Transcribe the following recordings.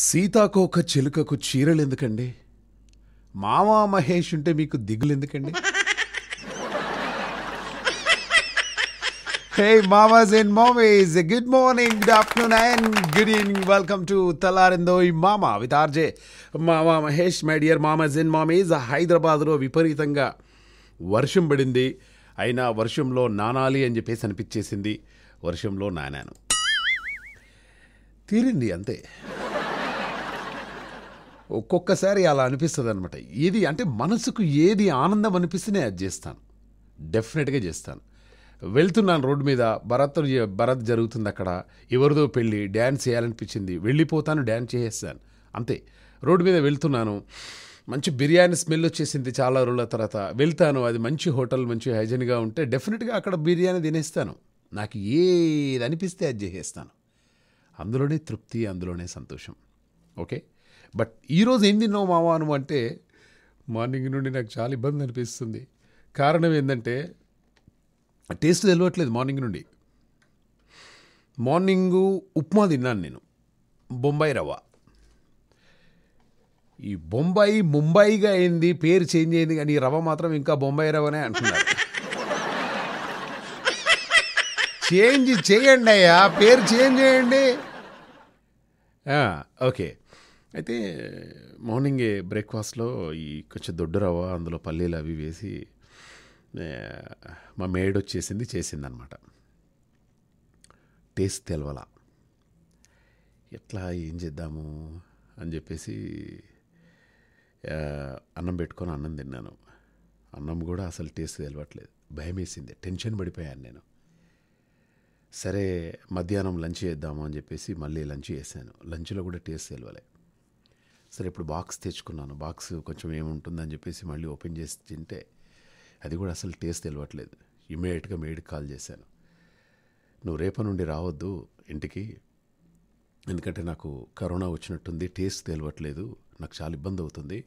సీతాకోక చిలుకకు చీరలు ఎందుకండి మామా మహేష్ ఉంటే మీకు దిగులు ఎందుకండి hey mamas and mamis good morning good afternoon and good evening welcome to తలారిందో ఈ మామ విత్ ఆర్జే మామా Mahesh my dear mamas and mamis హైదరాబాద్లో విపరీతంగా వర్షం పడింది అయినా వర్షంలో నానాలి అని చెప్పేసి అనిపించేసింది వర్షంలో నానాను తీరింది అంతే ఒక్కొక్కసారి అలా అనిపిస్తుంది అనమాట ఏది అంటే మనసుకు ఏది ఆనందం అనిపిస్తేనే అది చేస్తాను డెఫినెట్గా చేస్తాను వెళ్తున్నాను రోడ్డు మీద భరత్ భరత్ జరుగుతుంది అక్కడ ఎవరిదో పెళ్ళి డ్యాన్స్ చేయాలనిపించింది వెళ్ళిపోతాను డ్యాన్స్ చేసేస్తాను అంతే రోడ్డు మీద వెళ్తున్నాను మంచి బిర్యానీ స్మెల్ వచ్చేసింది చాలా రోజుల తర్వాత వెళ్తాను అది మంచి హోటల్ మంచి హైజీన్గా ఉంటే డెఫినెట్గా అక్కడ బిర్యానీ తినేస్తాను నాకు ఏది అనిపిస్తే అది చేసేస్తాను అందులోనే తృప్తి అందులోనే సంతోషం ఓకే బట్ ఈరోజు ఏం తిన్నావు మావా అను అంటే మార్నింగ్ నుండి నాకు చాలా ఇబ్బంది అనిపిస్తుంది కారణం ఏంటంటే టేస్ట్ తెలియట్లేదు మార్నింగ్ నుండి మార్నింగు ఉప్మా తిన్నాను నేను బొంబాయి రవ్వ ఈ బొంబాయి ముంబైగా అయింది పేరు చేంజ్ అయింది కానీ రవ్వ మాత్రం ఇంకా బొంబాయి రవ్వనే అంటున్నారు చేంజ్ చేయండి అయ్యా పేరు చేంజ్ చేయండి ఓకే అయితే మార్నింగే బ్రేక్ఫాస్ట్లో ఈ కొంచెం దొడ్డు రవ్వ అందులో పల్లీలు అవి వేసి మా మేడ్ వచ్చేసింది చేసిందనమాట టేస్ట్ తెలవల ఎట్లా ఏం చేద్దాము అని చెప్పేసి అన్నం పెట్టుకొని అన్నం తిన్నాను అన్నం కూడా అసలు టేస్ట్ తెలవట్లేదు భయం వేసింది టెన్షన్ పడిపోయాను నేను సరే మధ్యాహ్నం లంచ్ చేద్దాము అని చెప్పేసి మళ్ళీ లంచ్ చేశాను లంచ్లో కూడా టేస్ట్ తెలవలే సరే ఇప్పుడు బాక్స్ తెచ్చుకున్నాను బాక్స్ కొంచెం ఏముంటుందని చెప్పేసి మళ్ళీ ఓపెన్ చేసి తింటే అది కూడా అసలు టేస్ట్ తెలియట్లేదు ఇమీడియట్గా మేడికి కాల్ చేశాను నువ్వు రేప నుండి రావద్దు ఇంటికి ఎందుకంటే నాకు కరోనా వచ్చినట్టుంది టేస్ట్ తెలియట్లేదు నాకు చాలా ఇబ్బంది అవుతుంది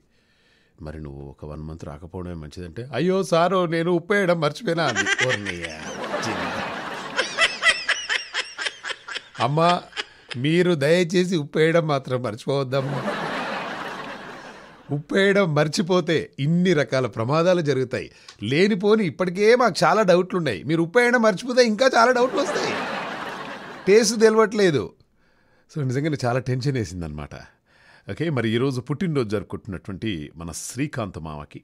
మరి నువ్వు ఒక వన్ మంత్ రాకపోవడమే మంచిదంటే అయ్యో సారు నేను ఉప్పు వేయడం మర్చిపోయినా అమ్మా మీరు దయచేసి ఉప్పు వేయడం మాత్రం మర్చిపోవద్దమ్మా ఉప్పేయడం మర్చిపోతే ఇన్ని రకాల ప్రమాదాలు జరుగుతాయి లేనిపోని ఇప్పటికే మాకు చాలా డౌట్లు ఉన్నాయి మీరు ఉప్పేయడం మర్చిపోతే ఇంకా చాలా డౌట్లు వస్తాయి టేస్ట్ తెలియట్లేదు సో నిజంగా చాలా టెన్షన్ వేసింది అనమాట ఓకే మరి ఈరోజు పుట్టినరోజు జరుపుకుంటున్నటువంటి మన శ్రీకాంత్ మామకి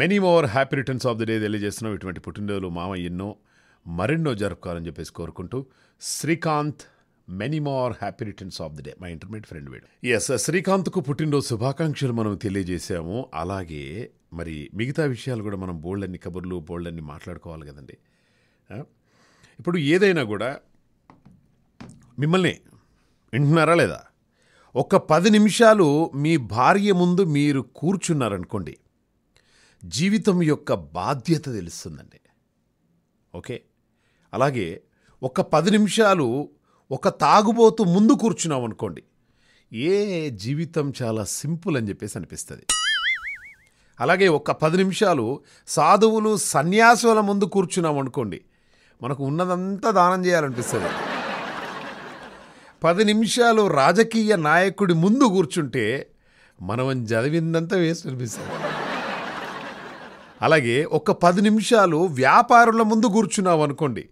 many more happy returns of the day తెలియజేస్తున్నాం ఇటువంటి పుట్టినరోజులు మామ ఎన్నో మరెన్నో జరుపుకోవాలని చెప్పేసి కోరుకుంటూ Srikanth many more happy returns of the day మా ఇంటర్మీడియట్ ఫ్రెండ్ వీడు ఎస్ శ్రీకాంత్కు పుట్టినరోజు శుభాకాంక్షలు మనం తెలియజేశాము అలాగే మరి మిగతా విషయాలు కూడా మనం బోల్డన్ని కబుర్లు బోల్డన్ని మాట్లాడుకోవాలి కదండి ఇప్పుడు ఏదైనా కూడా మిమ్మల్ని వింటున్నారా లేదా ఒక పది నిమిషాలు మీ భార్య ముందు మీరు కూర్చున్నారనుకోండి జీవితం యొక్క బాధ్యత తెలుస్తుందండి ఓకే అలాగే ఒక పది నిమిషాలు ఒక తాగుబోతు ముందు కూర్చున్నాం అనుకోండి ఏ జీవితం చాలా సింపుల్ అని చెప్పేసి అనిపిస్తుంది అలాగే ఒక పది నిమిషాలు సాధువులు సన్యాసుల ముందు కూర్చున్నాం అనుకోండి మనకు ఉన్నదంతా దానం చేయాలనిపిస్తుంది పది నిమిషాలు రాజకీయ నాయకుడి ముందు కూర్చుంటే మనం చదివిందంతా వేస్ట్ అనిపిస్తుంది అలాగే ఒక పది నిమిషాలు వ్యాపారుల ముందు కూర్చున్నాం అనుకోండి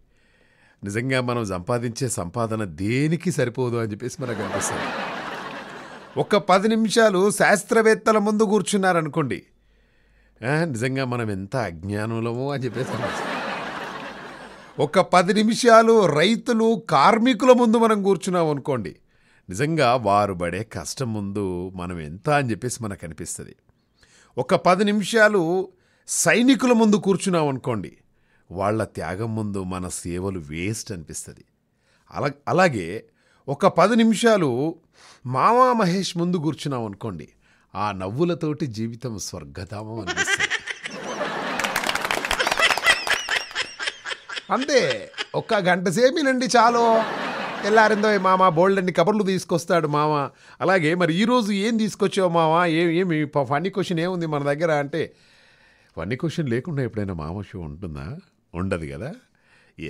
నిజంగా మనం సంపాదించే సంపాదన దేనికి సరిపోదు అని చెప్పేసి మనకు అనిపిస్తుంది ఒక పది నిమిషాలు శాస్త్రవేత్తల ముందు కూర్చున్నారనుకోండి నిజంగా మనం ఎంత అజ్ఞానులమో అని చెప్పేసి ఒక పది నిమిషాలు రైతులు కార్మికుల ముందు మనం కూర్చున్నాం అనుకోండి నిజంగా వారు పడే కష్టం ముందు మనం ఎంత అని చెప్పేసి మనకు అనిపిస్తుంది ఒక పది నిమిషాలు సైనికుల ముందు కూర్చున్నాం అనుకోండి వాళ్ల త్యాగం ముందు మన సేవలు వేస్ట్ అనిపిస్తుంది అలా అలాగే ఒక పది నిమిషాలు మామా మహేష్ ముందు కూర్చున్నాం అనుకోండి ఆ నవ్వులతోటి జీవితం స్వర్గధామం అనిపిస్తుంది అంతే ఒక్క గంట సేమినండి చాలు ఎల్లారిందో మామ బోల్డ్ కబుర్లు కబర్లు తీసుకొస్తాడు మామ అలాగే మరి ఈరోజు ఏం తీసుకొచ్చావు మామ ఏం ఏమి ఫన్నీ క్వశ్చన్ ఏముంది మన దగ్గర అంటే ఫన్నీ క్వశ్చన్ లేకుండా ఎప్పుడైనా మామ షో ఉంటుందా ఉండదు కదా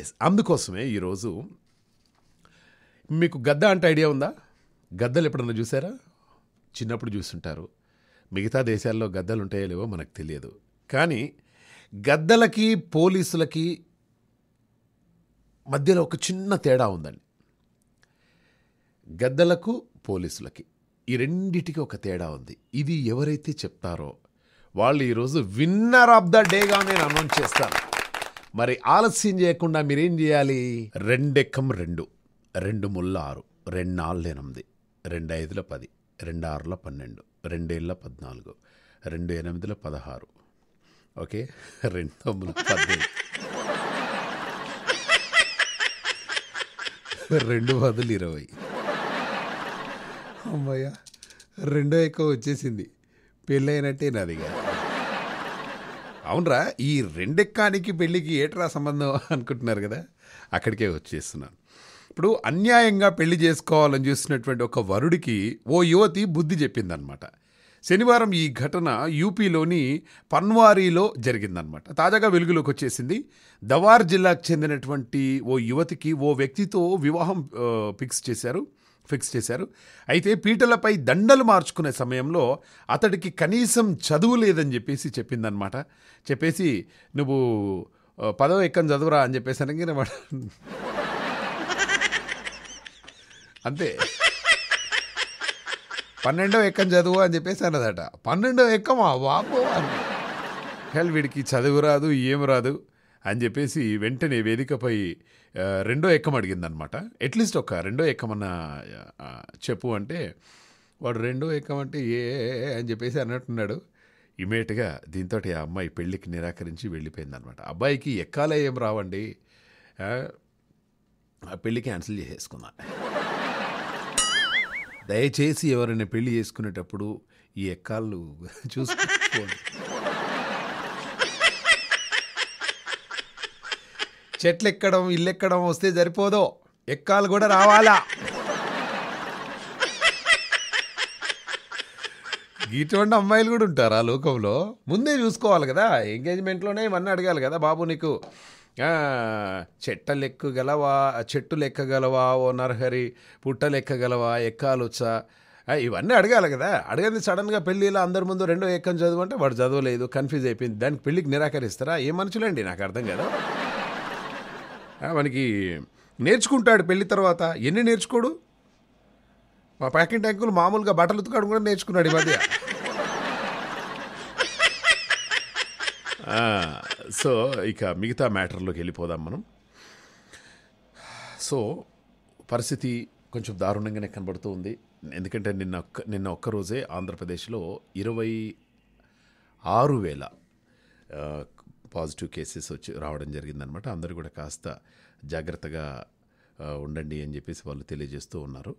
ఎస్ అందుకోసమే ఈరోజు మీకు గద్ద అంటే ఐడియా ఉందా గద్దలు ఎప్పుడన్నా చూసారా చిన్నప్పుడు చూస్తుంటారు మిగతా దేశాల్లో గద్దలు ఉంటాయో లేవో మనకు తెలియదు కానీ గద్దలకి పోలీసులకి మధ్యలో ఒక చిన్న తేడా ఉందండి గద్దలకు పోలీసులకి ఈ రెండింటికి ఒక తేడా ఉంది ఇది ఎవరైతే చెప్తారో వాళ్ళు ఈరోజు విన్నర్ ఆఫ్ ద డేగా నేను అనౌన్స్ చేస్తాను మరి ఆలస్యం చేయకుండా మీరేం చేయాలి రెండెక్కం రెండు రెండు ముళ్ళ ఆరు రెండు నాలుగు ఎనిమిది రెండు ఐదుల పది రెండు ఆరుల పన్నెండు రెండేళ్ళ పద్నాలుగు రెండు ఎనిమిదిల పదహారు ఓకే రెండు తొమ్మిది పద్దెనిమిది రెండు పదులు ఇరవై అమ్మయ్య రెండో ఎక్కువ వచ్చేసింది పెళ్ళైనట్టే నాదిగా అవునరా ఈ రెండెక్కానికి పెళ్ళికి ఏట్రా సంబంధం అనుకుంటున్నారు కదా అక్కడికే వచ్చేస్తున్నాను ఇప్పుడు అన్యాయంగా పెళ్లి చేసుకోవాలని చూసినటువంటి ఒక వరుడికి ఓ యువతి బుద్ధి చెప్పిందనమాట శనివారం ఈ ఘటన యూపీలోని పన్వారీలో జరిగిందనమాట తాజాగా వెలుగులోకి వచ్చేసింది దవార్ జిల్లాకు చెందినటువంటి ఓ యువతికి ఓ వ్యక్తితో వివాహం ఫిక్స్ చేశారు ఫిక్స్ చేశారు అయితే పీటలపై దండలు మార్చుకునే సమయంలో అతడికి కనీసం చదువు లేదని చెప్పేసి చెప్పిందనమాట చెప్పేసి నువ్వు పదవ ఎక్కని చదువురా అని చెప్పేసి అంతే పన్నెండవ ఎక్కని చదువు అని చెప్పేసి అన్నదట పన్నెండవ ఎక్కమా బాబు అని హెల్ వీడికి చదువు రాదు ఏం రాదు అని చెప్పేసి వెంటనే వేదికపై రెండో ఎక్కం అనమాట అట్లీస్ట్ ఒక రెండో ఎక్కమన్న చెప్పు అంటే వాడు రెండో ఎక్కం అంటే ఏ అని చెప్పేసి అన్నట్టున్నాడు ఇమీడియట్గా దీంతో ఆ అమ్మాయి పెళ్ళికి నిరాకరించి వెళ్ళిపోయింది అనమాట అబ్బాయికి ఎక్కాలే ఏం రావండి ఆ పెళ్ళి క్యాన్సిల్ చేసేసుకున్నా దయచేసి ఎవరైనా పెళ్ళి చేసుకునేటప్పుడు ఈ ఎక్కాళ్ళు చూసుకోండి చెట్లు ఎక్కడం ఇల్లు ఎక్కడం వస్తే సరిపోదు ఎక్కాలు కూడా రావాలా ఇటువంటి అమ్మాయిలు కూడా ఉంటారు ఆ లోకంలో ముందే చూసుకోవాలి కదా ఎంగేజ్మెంట్లోనే ఇవన్నీ అడగాలి కదా బాబు నీకు చెట్ట లెక్కగలవా చెట్టు లెక్కగలవా ఓ నర్హరి పుట్ట లెక్కగలవా ఎక్కాలొచ్చా ఇవన్నీ అడగాలి కదా అడగంది సడన్గా పెళ్ళిలో అందరి ముందు రెండో ఎక్కని చదువు అంటే వాడు చదవలేదు కన్ఫ్యూజ్ అయిపోయింది దానికి పెళ్ళికి నిరాకరిస్తారా ఏ మనుషులండి నాకు అర్థం కదా మనకి నేర్చుకుంటాడు పెళ్లి తర్వాత ఎన్ని నేర్చుకోడు మా ప్యాకెట్ ట్యాంకులు మామూలుగా బట్టలు ఉతుకాడు కూడా నేర్చుకున్నాడు ఈ మధ్య సో ఇక మిగతా మ్యాటర్లోకి వెళ్ళిపోదాం మనం సో పరిస్థితి కొంచెం దారుణంగానే కనబడుతూ ఉంది ఎందుకంటే నిన్న ఒక్క నిన్న ఒక్కరోజే ఆంధ్రప్రదేశ్లో ఇరవై ఆరు వేల పాజిటివ్ కేసెస్ వచ్చి రావడం జరిగిందనమాట అందరూ కూడా కాస్త జాగ్రత్తగా ఉండండి అని చెప్పేసి వాళ్ళు తెలియజేస్తూ ఉన్నారు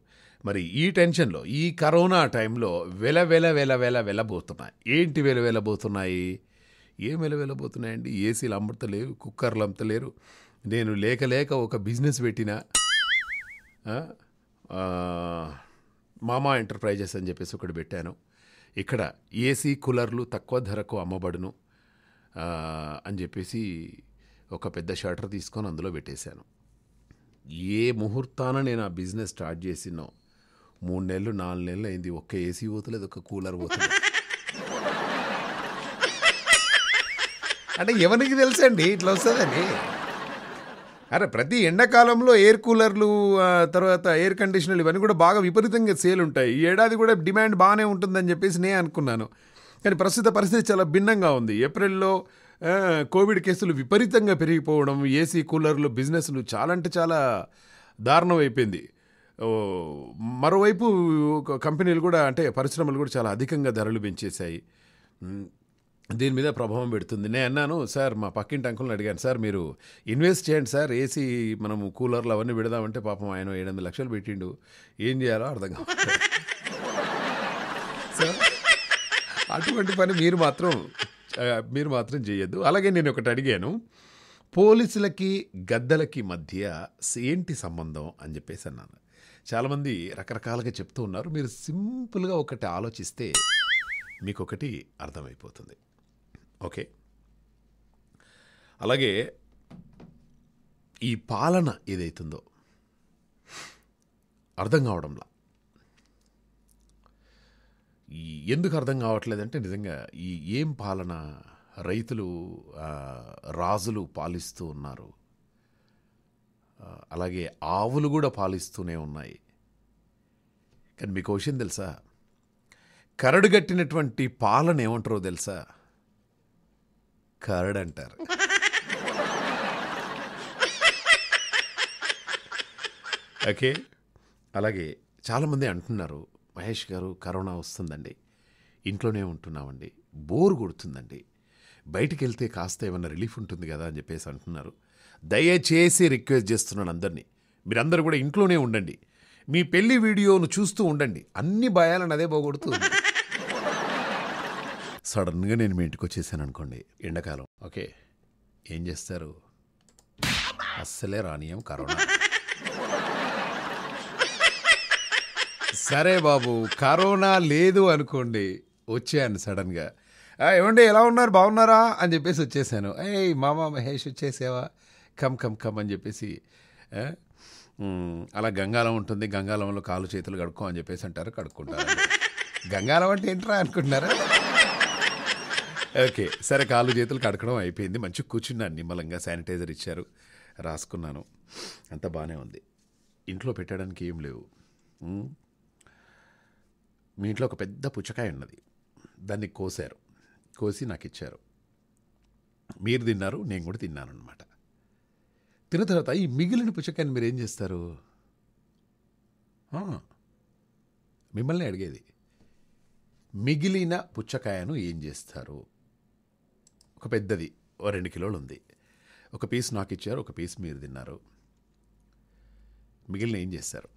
మరి ఈ టెన్షన్లో ఈ కరోనా టైంలో వెల వెల వెల వెల వెళ్ళబోతున్నాయి ఏంటి వెల వెళ్ళబోతున్నాయి ఏం వెల వెళ్ళబోతున్నాయండి ఏసీలు అమ్ముతలేరు కుక్కర్లు అమ్ముతలేరు నేను లేక లేక ఒక బిజినెస్ పెట్టిన మామా ఎంటర్ప్రైజెస్ అని చెప్పేసి ఒకటి పెట్టాను ఇక్కడ ఏసీ కూలర్లు తక్కువ ధరకు అమ్మబడును అని చెప్పేసి ఒక పెద్ద షర్టర్ తీసుకొని అందులో పెట్టేశాను ఏ ముహూర్తాన నేను ఆ బిజినెస్ స్టార్ట్ చేసినో మూడు నెలలు నాలుగు నెలలు అయింది ఒక్క ఏసీ పోతలేదు ఒక కూలర్ పోతుంది అంటే ఎవరికి తెలుసండి ఇట్లా వస్తుందని అరే ప్రతి ఎండాకాలంలో ఎయిర్ కూలర్లు తర్వాత ఎయిర్ కండిషనర్లు ఇవన్నీ కూడా బాగా విపరీతంగా సేల్ ఉంటాయి ఈ ఏడాది కూడా డిమాండ్ బాగానే ఉంటుందని చెప్పేసి నేను అనుకున్నాను కానీ ప్రస్తుత పరిస్థితి చాలా భిన్నంగా ఉంది ఏప్రిల్లో కోవిడ్ కేసులు విపరీతంగా పెరిగిపోవడం ఏసీ కూలర్లు బిజినెస్లు చాలా అంటే చాలా దారుణం అయిపోయింది మరోవైపు కంపెనీలు కూడా అంటే పరిశ్రమలు కూడా చాలా అధికంగా ధరలు పెంచేశాయి దీని మీద ప్రభావం పెడుతుంది నేను అన్నాను సార్ మా పక్కింటి అంకుల్ని అడిగాను సార్ మీరు ఇన్వెస్ట్ చేయండి సార్ ఏసీ మనం కూలర్లు అవన్నీ పెడదామంటే పాపం ఆయన ఏడు వందల లక్షలు పెట్టిండు ఏం చేయాలో అర్థం కావాలి అటువంటి పని మీరు మాత్రం మీరు మాత్రం చేయొద్దు అలాగే నేను ఒకటి అడిగాను పోలీసులకి గద్దలకి మధ్య ఏంటి సంబంధం అని చెప్పేసి అన్నాను చాలామంది రకరకాలుగా చెప్తూ ఉన్నారు మీరు సింపుల్గా ఒకటి ఆలోచిస్తే మీకు ఒకటి అర్థమైపోతుంది ఓకే అలాగే ఈ పాలన ఏదైతుందో అర్థం కావడంలా ఈ ఎందుకు అర్థం కావట్లేదంటే నిజంగా ఈ ఏం పాలన రైతులు రాజులు పాలిస్తూ ఉన్నారు అలాగే ఆవులు కూడా పాలిస్తూనే ఉన్నాయి కానీ మీకు విషయం తెలుసా కరడుగట్టినటువంటి పాలన ఏమంటారో తెలుసా కరడ్ అంటారు ఓకే అలాగే చాలామంది అంటున్నారు మహేష్ గారు కరోనా వస్తుందండి ఇంట్లోనే ఉంటున్నామండి బోర్ కొడుతుందండి బయటికి వెళ్తే కాస్త ఏమైనా రిలీఫ్ ఉంటుంది కదా అని చెప్పేసి అంటున్నారు దయచేసి రిక్వెస్ట్ చేస్తున్నాను అందరినీ మీరందరూ కూడా ఇంట్లోనే ఉండండి మీ పెళ్లి వీడియోను చూస్తూ ఉండండి అన్ని భయాలను అదే పోగొడుతుంది సడన్గా నేను మీ ఇంటికి వచ్చేసాను అనుకోండి ఎండాకాలం ఓకే ఏం చేస్తారు అస్సలే రానియం కరోనా సరే బాబు కరోనా లేదు అనుకోండి వచ్చాను సడన్గా ఏమండి ఎలా ఉన్నారు బాగున్నారా అని చెప్పేసి వచ్చేసాను ఏ మామ మహేష్ వచ్చేసావా కమ్ కమ్ కమ్ అని చెప్పేసి అలా గంగాలం ఉంటుంది గంగాలంలో కాలు చేతులు కడుక్కో అని చెప్పేసి అంటారు కడుక్కుంటారు గంగాలం అంటే ఏంట్రా అనుకుంటున్నారా ఓకే సరే కాలు చేతులు కడకడం అయిపోయింది మంచి కూర్చున్నాను నిమ్మలంగా శానిటైజర్ ఇచ్చారు రాసుకున్నాను అంత బాగానే ఉంది ఇంట్లో పెట్టడానికి ఏం లేవు మీ ఇంట్లో ఒక పెద్ద పుచ్చకాయ ఉన్నది దాన్ని కోసారు కోసి నాకు ఇచ్చారు మీరు తిన్నారు నేను కూడా తిన్నాను అనమాట తిన్న తర్వాత ఈ మిగిలిన పుచ్చకాయని మీరు ఏం చేస్తారు మిమ్మల్ని అడిగేది మిగిలిన పుచ్చకాయను ఏం చేస్తారు ఒక పెద్దది ఓ రెండు కిలోలు ఉంది ఒక పీస్ నాకు ఇచ్చారు ఒక పీస్ మీరు తిన్నారు మిగిలిన ఏం చేస్తారు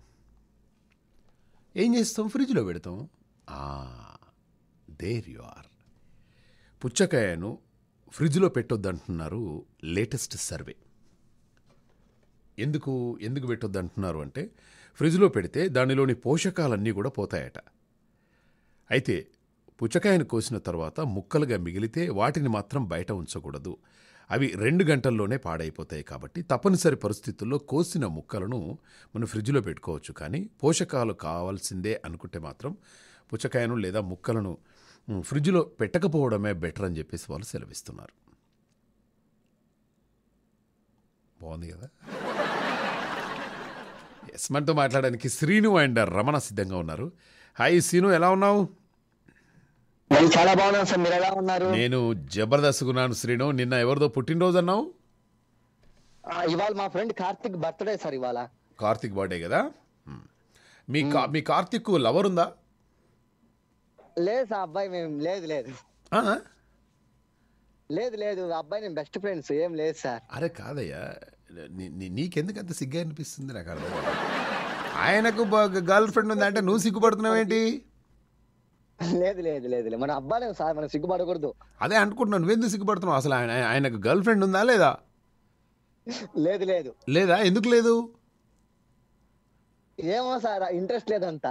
ఏం చేస్తాం ఫ్రిడ్జ్లో పెడతాం దేర్ యు ఆర్ పుచ్చకాయను ఫ్రిడ్జ్లో పెట్టొద్దంటున్నారు లేటెస్ట్ సర్వే ఎందుకు ఎందుకు పెట్టొద్దంటున్నారు అంటే ఫ్రిడ్జ్లో పెడితే దానిలోని పోషకాలన్నీ కూడా పోతాయట అయితే పుచ్చకాయను కోసిన తర్వాత ముక్కలుగా మిగిలితే వాటిని మాత్రం బయట ఉంచకూడదు అవి రెండు గంటల్లోనే పాడైపోతాయి కాబట్టి తప్పనిసరి పరిస్థితుల్లో కోసిన ముక్కలను మనం ఫ్రిడ్జ్లో పెట్టుకోవచ్చు కానీ పోషకాలు కావాల్సిందే అనుకుంటే మాత్రం పుచ్చకాయను లేదా ముక్కలను ఫ్రిడ్జ్లో పెట్టకపోవడమే బెటర్ అని చెప్పేసి వాళ్ళు సెలవిస్తున్నారు బాగుంది కదా ఎస్ మనతో మాట్లాడడానికి శ్రీను అండ్ రమణ సిద్ధంగా ఉన్నారు హాయ్ శ్రీను ఎలా ఉన్నావు నేను చాలా బాగున్నాను సార్ మీరు ఎలా ఉన్నారు నేను జబర్దస్త్ ఉన్నాను శ్రీను నిన్న ఎవరిదో పుట్టినరోజు అన్నావు ఇవాళ మా ఫ్రెండ్ కార్తిక్ బర్త్డే సార్ ఇవాళ కార్తిక్ బర్త్డే కదా మీ కా మీ కార్తిక్ లవర్ ఉందా లేదు సార్ అబ్బాయి మేము లేదు లేదు లేదు లేదు అబ్బాయి నేను బెస్ట్ ఫ్రెండ్స్ ఏం లేదు సార్ అరే కాదయ్యా నీకెందుకు అంత సిగ్గా అనిపిస్తుంది నాకు అర్థం ఆయనకు గర్ల్ ఫ్రెండ్ ఉందంటే నువ్వు ఏంటి లేదు లేదు లేదు మన అబ్బాయి సార్ మనం సిగ్గుపడకూడదు అదే అనుకుంటున్నాను ఎందుకు సిగ్గుపడుతున్నావు అసలు ఆయన ఆయనకు గర్ల్ ఫ్రెండ్ ఉందా లేదా లేదు లేదు లేదా ఎందుకు లేదు ఏమో సార్ ఇంట్రెస్ట్ లేదంతా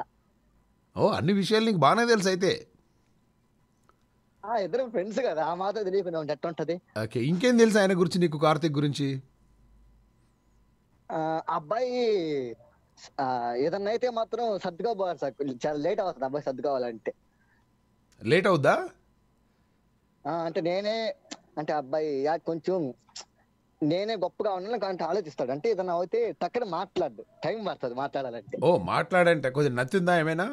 ఓ అన్ని విషయాలు నీకు బాగానే తెలుసు అయితే ఇద్దరు ఫ్రెండ్స్ కదా ఆ మాత్రం తెలియకుండా ఉంటే ఉంటది ఓకే ఇంకేం తెలుసు ఆయన గురించి నీకు కార్తిక్ గురించి అబ్బాయి ఏదన్నా అయితే మాత్రం సర్దుకోపోవాలి సార్ చాలా లేట్ అవుతుంది అబ్బాయి సర్దుకోవాలంటే లేట్ అవుద్దా అంటే నేనే అంటే అబ్బాయి యా కొంచెం నేనే గొప్పగా ఉన్నాను అంటే ఆలోచిస్తాడు అంటే ఏదన్నా అయితే తక్కడ మాట్లాడు టైం పడుతుంది మాట్లాడాలంటే ఓ మాట్లాడంటే కొంచెం నచ్చిందా ఏమైనా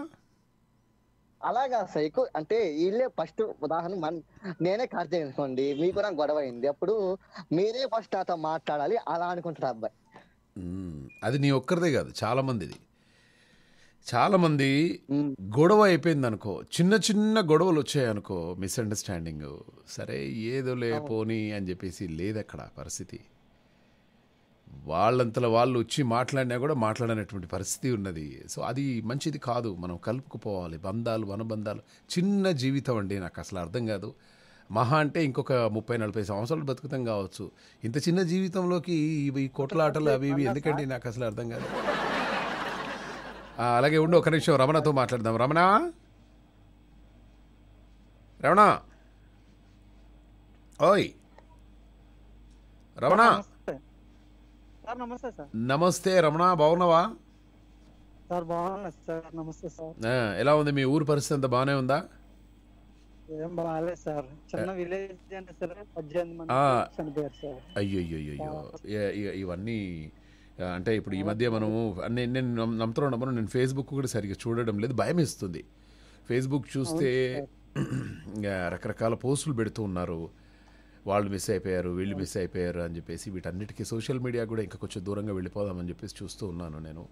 అలాగా సార్ అంటే వీళ్ళే ఫస్ట్ ఉదాహరణ మన నేనే ఖర్చు చేయించుకోండి మీకు నాకు గొడవ అయింది అప్పుడు మీరే ఫస్ట్ నాతో మాట్లాడాలి అలా అనుకుంటారు అబ్బాయి అది నీ ఒక్కరిదే కాదు చాలా మందిది చాలా మంది గొడవ అయిపోయింది అనుకో చిన్న చిన్న గొడవలు వచ్చాయి అనుకో మిస్అండర్స్టాండింగ్ సరే ఏదో పోనీ అని చెప్పేసి లేదు అక్కడ పరిస్థితి వాళ్ళంతలో వాళ్ళు వచ్చి మాట్లాడినా కూడా మాట్లాడనటువంటి పరిస్థితి ఉన్నది సో అది మంచిది కాదు మనం కలుపుకుపోవాలి బంధాలు అనుబంధాలు చిన్న జీవితం అండి నాకు అసలు అర్థం కాదు మహా అంటే ఇంకొక ముప్పై నలభై సంవత్సరాలు బతుకుతాం కావచ్చు ఇంత చిన్న జీవితంలోకి ఈ కోటలాటలు అవి ఇవి ఎందుకండి నాకు అసలు అర్థం కాదు అలాగే ఉండు ఒక నిమిషం రమణతో మాట్లాడదాం రమణ రమణ ఓయ్ రమణ నమస్తే రమణ బాగున్నావా ఎలా ఉంది మీ ఊరు పరిస్థితి అంత బాగానే ఉందా అయ్యో ఇవన్నీ అంటే ఇప్పుడు ఈ మధ్య మనము నేను నేను నమ్ముతున్నాను మనం నేను ఫేస్బుక్ కూడా సరిగ్గా చూడడం లేదు భయం ఇస్తుంది ఫేస్బుక్ చూస్తే రకరకాల పోస్టులు పెడుతూ ఉన్నారు వాళ్ళు మిస్ అయిపోయారు వీళ్ళు మిస్ అయిపోయారు అని చెప్పేసి వీటన్నిటికీ సోషల్ మీడియా కూడా ఇంకా కొంచెం దూరంగా వెళ్ళిపోదామని చెప్పేసి చూస్తూ ఉన్నాను నేను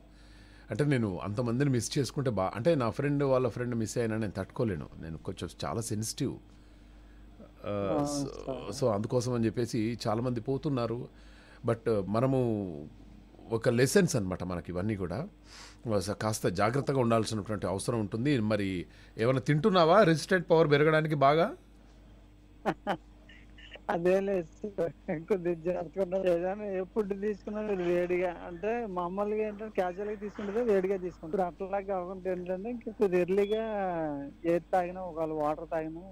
అంటే నేను అంతమందిని మిస్ చేసుకుంటే బా అంటే నా ఫ్రెండ్ వాళ్ళ ఫ్రెండ్ మిస్ అయినా నేను తట్టుకోలేను నేను కొంచెం చాలా సెన్సిటివ్ సో అందుకోసం అని చెప్పేసి చాలామంది పోతున్నారు బట్ మనము ఒక లెసన్స్ అనమాట మనకి ఇవన్నీ కూడా కాస్త జాగ్రత్తగా ఉండాల్సినటువంటి అవసరం ఉంటుంది మరి ఏమైనా తింటున్నావా రెసిస్టెంట్ పవర్ పెరగడానికి బాగా అదే లేదు ఎప్పుడు తీసుకున్నా వేడిగా అంటే మామూలుగా ఏంటంటే క్యాజువల్ గా తీసుకుంటే వేడిగా తీసుకుంటారు అట్లా ఏంటంటే ఇంకా ఎర్లీగా ఏది తాగినా ఒకవేళ వాటర్ తాగినా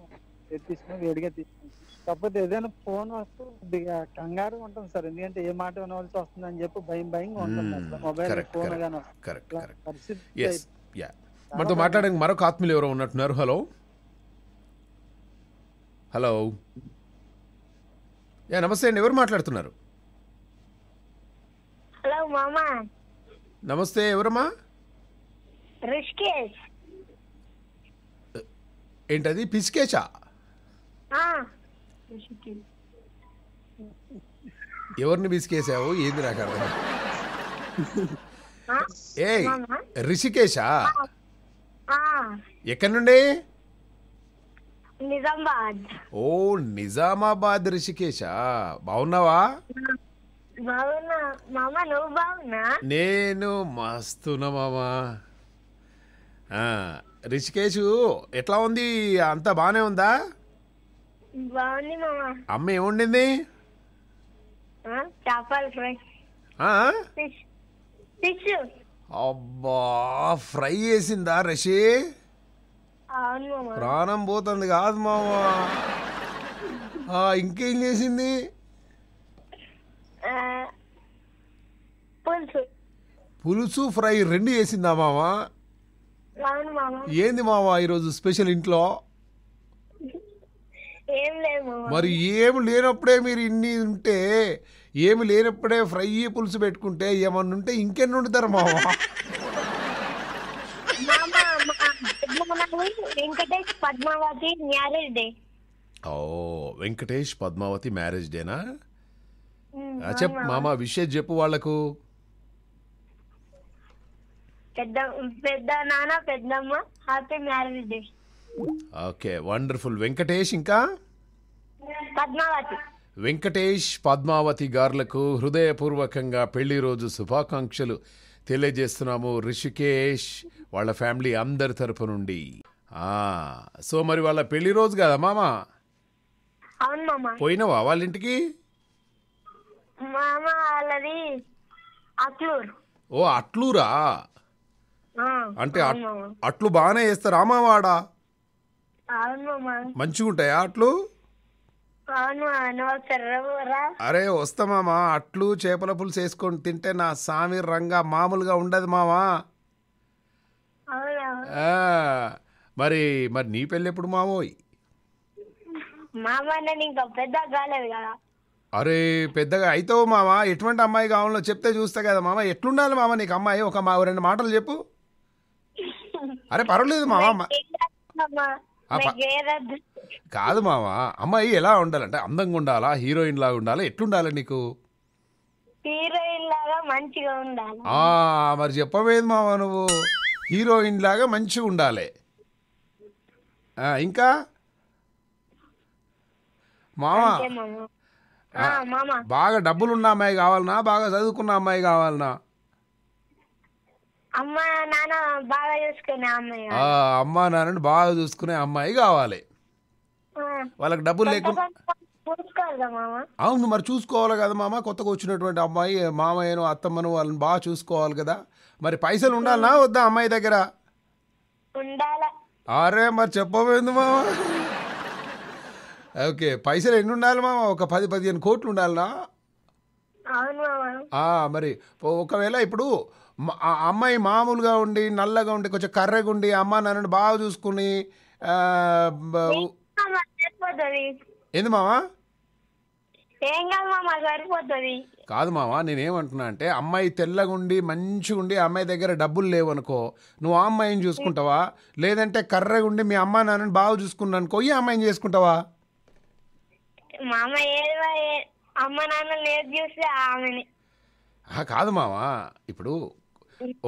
తీసుకుని వేడిగా తీసుకుని కాకపోతే ఏదైనా ఫోన్ వస్తే కంగారు ఉంటుంది సార్ ఎందుకంటే ఏ మాట వినవలసి వస్తుంది అని చెప్పి భయం భయంగా ఉంటుంది మొబైల్ ఫోన్ మనతో మాట్లాడడానికి మరొక ఆత్మీయులు ఎవరో ఉన్నట్టున్నారు హలో హలో యా నమస్తే అండి ఎవరు మాట్లాడుతున్నారు హలో మామా నమస్తే ఎవరమ్మా రిష్కేష్ ఏంటది పిసికేచా ఎవరిని బిసికేసావు ఏంది నాకు అర్థం ఏ రిషికేశా ఎక్కడి నుండి నిజామాబాద్ ఓ నిజామాబాద్ రిషికేశా బాగున్నావా నేను మస్తున్నా మామా రిషికేశు ఎట్లా ఉంది అంతా బాగానే ఉందా అమ్మ ఏముండింది అబ్బా ఫ్రై చేసిందా రషి ప్రాణం పోతుంది కాదు మామా ఇంకేం చేసింది పులుసు ఫ్రై రెండు చేసిందా మామా ఏంది మావా ఈరోజు స్పెషల్ ఇంట్లో మరి ఏమి లేనప్పుడే మీరు ఇన్ని ఉంటే ఏమి లేనప్పుడే ఫ్రై పులుసు పెట్టుకుంటే ఏమన్నా ఉంటే ఇంకెన్ని ఉంటారు మామ వెంకటేష్ పద్మావతి మ్యారేజ్ డే డేనా చెప్ మామ విషయం చెప్పు వాళ్లకు పెద్ద పెద్ద నాన్న పెద్దమ్మ happy marriage day okay wonderful Venkatesh ఇంకా పద్మావతి వెంకటేష్ పద్మావతి గారులకు హృదయపూర్వకంగా పెళ్లి రోజు శుభాకాంక్షలు తెలియజేస్తున్నాము రిషికేష్ వాళ్ళ ఫ్యామిలీ అందరి తరపు నుండి సో మరి వాళ్ళ పెళ్లి రోజు కదా మామా పోయినావా వాళ్ళ ఇంటికి ఓ అట్లురా అంటే అట్లు బాగానే చేస్తారా మావాడా మంచిగా ఉంటాయా అట్లు అరే వస్తా మామా అట్లు చేపల పులుసు వేసుకొని తింటే నా సామి రంగ మామూలుగా ఉండదు మామా మరి మరి నీ పెళ్ళి ఎప్పుడు మామోయ్ అరే పెద్దగా అయితే మామా ఎటువంటి అమ్మాయి కావాలో చెప్తే చూస్తా కదా మామ ఎట్లుండాలి మామ నీకు అమ్మాయి ఒక మా రెండు మాటలు చెప్పు అరే పర్వాలేదు మామ కాదు మామ అమ్మాయి ఎలా ఉండాలంటే అందంగా ఉండాలా హీరోయిన్ లాగా ఉండాలా ఎట్లుండాలి నీకు హీరోయిన్ లాగా మంచిగా ఉండాలి మరి చెప్పవేది మామ నువ్వు హీరోయిన్ లాగా మంచిగా ఉండాలి ఇంకా మామ బాగా డబ్బులున్న అమ్మాయి కావాలనా బాగా చదువుకున్న అమ్మాయి కావాలనా అమ్మా నాన్న బాగా చూసుకునే అమ్మాయి కావాలి వాళ్ళకి డబ్బులు లేకుండా అవును మరి చూసుకోవాలి కదా మామ కొత్తగా వచ్చినటువంటి అమ్మాయి మామయ్యను అత్తమ్మను వాళ్ళని బాగా చూసుకోవాలి కదా మరి పైసలు ఉండాలనా వద్దా అమ్మాయి దగ్గర అరే మరి చెప్పబోయింది మామ ఓకే పైసలు ఎన్ని ఉండాలి మామ ఒక పది పదిహేను కోట్లు ఉండాలనా మరి ఒకవేళ ఇప్పుడు ఆ అమ్మాయి మామూలుగా ఉండి నల్లగా ఉండి కొంచెం కర్రగా ఉండి అమ్మ నన్ను బాగా చూసుకుని ఏంది మావా కాదు మావా నేనేమంటున్నా అంటే అమ్మాయి తెల్లగుండి మంచిగుండి అమ్మాయి దగ్గర డబ్బులు లేవనుకో నువ్వు ఆ అమ్మాయిని చూసుకుంటావా లేదంటే కర్రగుండి మీ అమ్మ నాన్నని బాగా చూసుకున్నా అనుకో ఈ అమ్మాయిని చేసుకుంటావా కాదు మావా ఇప్పుడు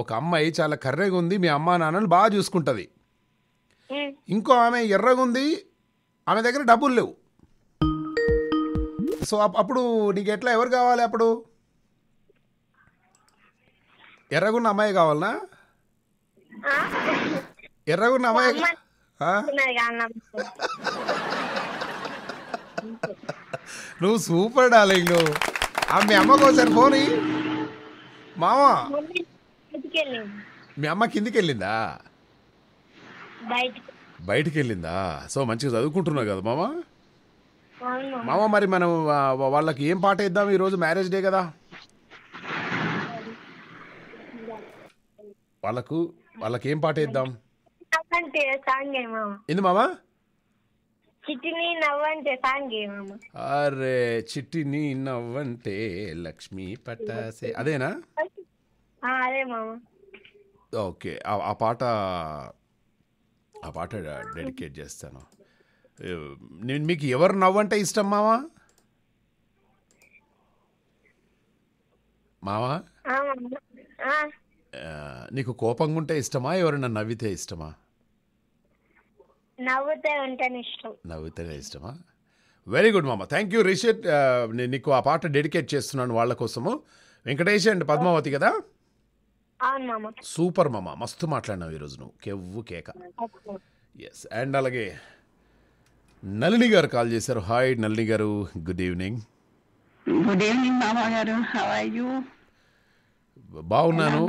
ఒక అమ్మాయి చాలా కర్రెగా ఉంది మీ అమ్మా నాన్నలు బాగా చూసుకుంటుంది ఇంకో ఆమె ఎర్రగా ఉంది ఆమె దగ్గర డబ్బులు లేవు సో అప్పుడు నీకు ఎట్లా ఎవరు కావాలి అప్పుడు ఎర్రగున్న అమ్మాయి కావాలనా ఎర్రగున్న అమ్మాయి నువ్వు సూపర్ డాలింగ్ నువ్వు మీ అమ్మ కోసం పోనీ మామా మీ అమ్మ కిందికి వెళ్ళిందా బయటికి వెళ్ళిందా సో మంచిగా చదువుకుంటున్నావు కదా మామ మామ మరి మనం వాళ్ళకి ఏం పాట ఇద్దాం ఈరోజు మ్యారేజ్ డే కదా వాళ్ళకు వాళ్ళకి ఏం పాట ఇద్దాం ఎందు సాంగ్ ఏంది మామ అరే చిట్టిని నవ్వంటే లక్ష్మీ పట్టాసే అదేనా ఓకే ఆ పాట ఆ పాట డెడికేట్ చేస్తాను నేను మీకు ఎవరు నవ్వంటే ఇష్టం మావా మావా నీకు కోపంగా ఉంటే ఇష్టమా ఎవరైనా నవ్వితే ఇష్టమా నవ్వుతే ఇష్టమా వెరీ గుడ్ మామ థ్యాంక్ యూ రిషిట్ నేను నీకు ఆ పాట డెడికేట్ చేస్తున్నాను వాళ్ళ కోసము వెంకటేష్ అండ్ పద్మావతి కదా సూపర్ మామ మస్తు మాట్లాడినావు ఈరోజు నువ్వు కెవ్వు కేక ఎస్ అండ్ అలాగే నలిని గారు కాల్ చేశారు హాయ్ నలిని గారు గుడ్ ఈవినింగ్ గుడ్ ఈవినింగ్ మామా గారు హౌ ఆర్ యు బాగున్నాను